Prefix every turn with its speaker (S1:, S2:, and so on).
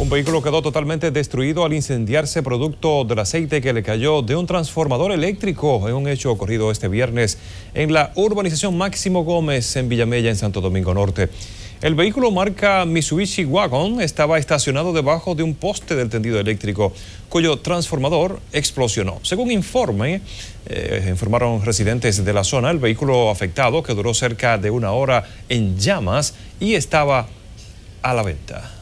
S1: Un vehículo quedó totalmente destruido al incendiarse producto del aceite que le cayó de un transformador eléctrico en un hecho ocurrido este viernes en la urbanización Máximo Gómez en Villamella, en Santo Domingo Norte. El vehículo marca Mitsubishi Wagon estaba estacionado debajo de un poste del tendido eléctrico, cuyo transformador explosionó. Según informe, eh, informaron residentes de la zona, el vehículo afectado, que duró cerca de una hora en llamas y estaba a la venta.